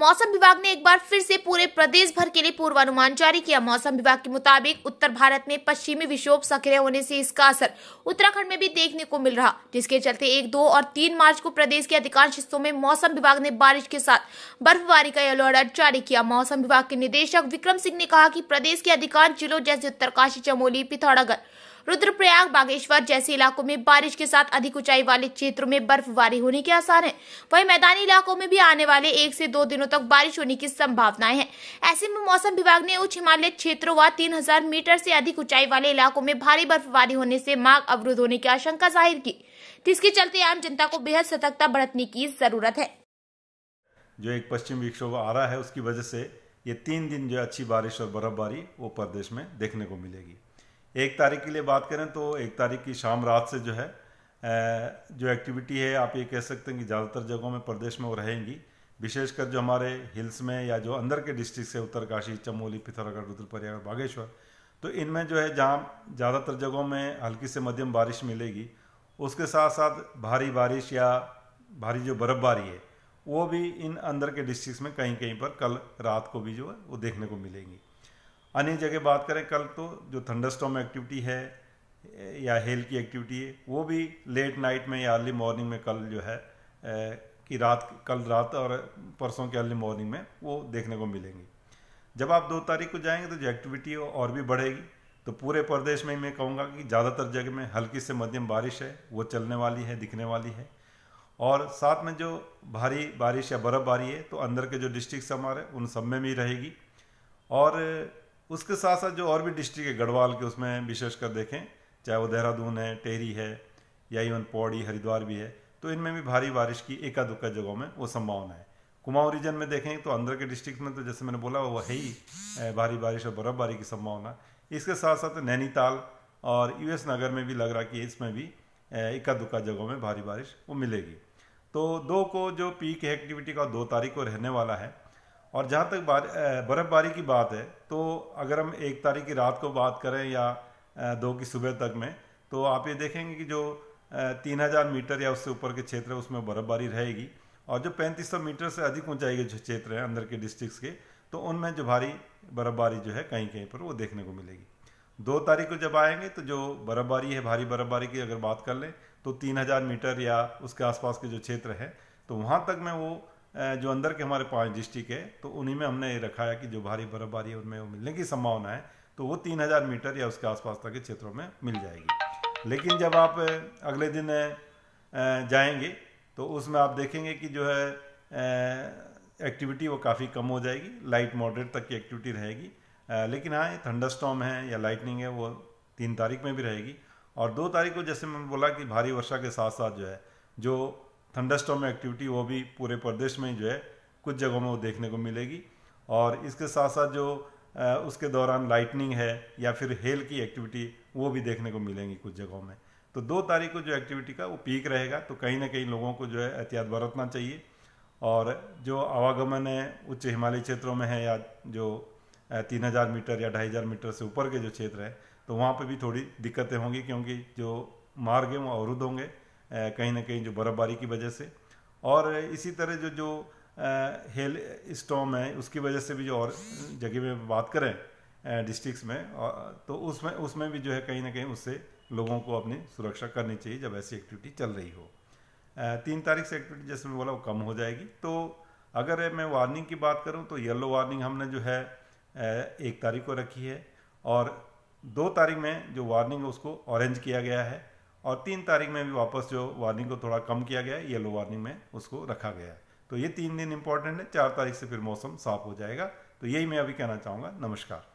मौसम विभाग ने एक बार फिर से पूरे प्रदेश भर के लिए पूर्वानुमान जारी किया मौसम विभाग के मुताबिक उत्तर भारत में पश्चिमी विक्षोभ सक्रिय होने से इसका असर उत्तराखंड में भी देखने को मिल रहा जिसके चलते एक दो और तीन मार्च को प्रदेश के अधिकांश हिस्सों में मौसम विभाग ने बारिश के साथ बर्फबारी का येलो अलर्ट जारी किया मौसम विभाग के निदेशक विक्रम सिंह ने कहा की प्रदेश के अधिकांश जिलों जैसे उत्तरकाशी चमोली पिथौरागढ़ रुद्रप्रयाग बागेश्वर जैसे इलाकों में बारिश के साथ अधिक ऊंचाई वाले क्षेत्रों में बर्फबारी होने के आसार है वही मैदानी इलाकों में भी आने वाले एक से दो दिनों तक बारिश होने की संभावनाएं हैं ऐसे में मौसम विभाग ने उच्च हिमालय क्षेत्रों व तीन मीटर से अधिक ऊंचाई वाले इलाकों में भारी बर्फबारी होने से मार्ग अवरुद्ध होने की आशंका जाहिर की जिसके चलते आम जनता को बेहद सतर्कता बरतने की जरूरत है जो एक पश्चिम विक्षोभ आ रहा है उसकी वजह से ये तीन दिन जो अच्छी बारिश और बर्फबारी वो प्रदेश में देखने को मिलेगी एक तारीख के लिए बात करें तो एक तारीख की शाम रात से जो है जो एक्टिविटी है आप ये कह सकते हैं कि ज़्यादातर जगहों में प्रदेश में वो रहेंगी विशेषकर जो हमारे हिल्स में या जो अंदर के डिस्ट्रिक्ट है उत्तरकाशी चमोली पिथौरागढ़ रुद्रप्रयाग बागेश्वर तो इनमें जो है जहाँ ज़्यादातर जगहों में हल्की से मध्यम बारिश मिलेगी उसके साथ साथ भारी बारिश या भारी जो बर्फ़बारी है वो भी इन अंदर के डिस्ट्रिक्ट में कहीं कहीं पर कल रात को भी जो है वो देखने को मिलेंगी अन्य जगह बात करें कल तो जो थंडरस्टॉम एक्टिविटी है या हेल की एक्टिविटी है वो भी लेट नाइट में या अर्ली मॉर्निंग में कल जो है कि रात कल रात और परसों के अर्ली मॉर्निंग में वो देखने को मिलेंगी जब आप दो तारीख को जाएंगे तो जो एक्टिविटी और भी बढ़ेगी तो पूरे प्रदेश में मैं कहूँगा कि ज़्यादातर जगह में हल्की से मध्यम बारिश है वो चलने वाली है दिखने वाली है और साथ में जो भारी बारिश या बर्फ़बारी है तो अंदर के जो डिस्ट्रिक्ट हमारे उन सब में भी रहेगी और उसके साथ साथ जो और भी डिस्ट्रिक्ट है गढ़वाल के उसमें विशेषकर देखें चाहे वो देहरादून है टेहरी है या इवन पौड़ी हरिद्वार भी है तो इनमें भी भारी बारिश की एका दुक्का जगहों में वो संभावना है कुमाऊं रीजन में देखें तो अंदर के डिस्ट्रिक्ट में तो जैसे मैंने बोला वो है ही भारी बारिश और बर्फबारी की संभावना इसके साथ साथ नैनीताल और यूएस नगर में भी लग रहा कि इसमें भी इक्का दुक्का जगहों में भारी बारिश वो मिलेगी तो दो को जो पीक एक्टिविटी का दो तारीख को रहने वाला है और जहाँ तक बर्फ़बारी की बात है तो अगर हम एक तारीख की रात को बात करें या दो की सुबह तक में तो आप ये देखेंगे कि जो तीन हज़ार मीटर या उससे ऊपर के क्षेत्र है उसमें बर्फ़बारी रहेगी और जो पैंतीस सौ मीटर से अधिक ऊंचाई के जो क्षेत्र हैं अंदर के डिस्ट्रिक्स के तो उनमें जो भारी बर्फ़बारी जो है कहीं कहीं पर वो देखने को मिलेगी दो तारीख को जब आएंगे तो जो बर्फ़बारी है भारी बर्फ़बारी की अगर बात कर लें तो तीन हज़ार मीटर या उसके आसपास के जो क्षेत्र हैं तो वहाँ तक में वो जो अंदर के हमारे पाँच डिस्ट्रिक्ट है तो उन्हीं में हमने ये रखा है कि जो भारी बर्फबारी उनमें उनमें मिलने की संभावना है तो वो तीन हज़ार मीटर या उसके आसपास तक के क्षेत्रों में मिल जाएगी लेकिन जब आप अगले दिन जाएंगे तो उसमें आप देखेंगे कि जो है एक्टिविटी वो काफ़ी कम हो जाएगी लाइट मॉडरेट तक की एक्टिविटी रहेगी लेकिन हाँ थंडरस्टॉम है या लाइटनिंग है वो तीन तारीख में भी रहेगी और दो तारीख को जैसे मैंने बोला कि भारी वर्षा के साथ साथ जो है जो थंडरस्टॉम एक्टिविटी वो भी पूरे प्रदेश में जो है कुछ जगहों में वो देखने को मिलेगी और इसके साथ साथ जो उसके दौरान लाइटनिंग है या फिर हेल की एक्टिविटी वो भी देखने को मिलेंगी कुछ जगहों में तो दो तारीख को जो एक्टिविटी का वो पीक रहेगा तो कहीं ना कहीं लोगों को जो है एहतियात बरतना चाहिए और जो आवागमन है उच्च हिमालयी क्षेत्रों में है या जो तीन हज़ार मीटर या ढाई हज़ार मीटर से ऊपर के जो क्षेत्र हैं तो वहाँ पर भी थोड़ी दिक्कतें होंगी क्योंकि जो मार्ग हैं वो अवरुद्ध होंगे कहीं ना कहीं जो बर्फ़बारी की वजह से और इसी तरह जो जो हेल स्टॉम है उसकी वजह से भी जो और जगह में बात करें डिस्ट्रिक्स में तो उसमें उसमें भी जो है कहीं ना कहीं उससे लोगों को अपनी सुरक्षा करनी चाहिए जब ऐसी एक्टिविटी चल रही हो तीन तारीख से एक्टिविटी जैसे मैं बोला वो कम हो जाएगी तो अगर मैं वार्निंग की बात करूँ तो येलो वार्निंग हमने जो है एक तारीख को रखी है और दो तारीख में जो वार्निंग है उसको ऑरेंज किया गया है और तीन तारीख में भी वापस जो वार्निंग को थोड़ा कम किया गया येलो वार्निंग में उसको रखा गया तो ये तीन दिन इंपॉर्टेंट है चार तारीख से फिर मौसम साफ हो जाएगा तो यही मैं अभी कहना चाहूँगा नमस्कार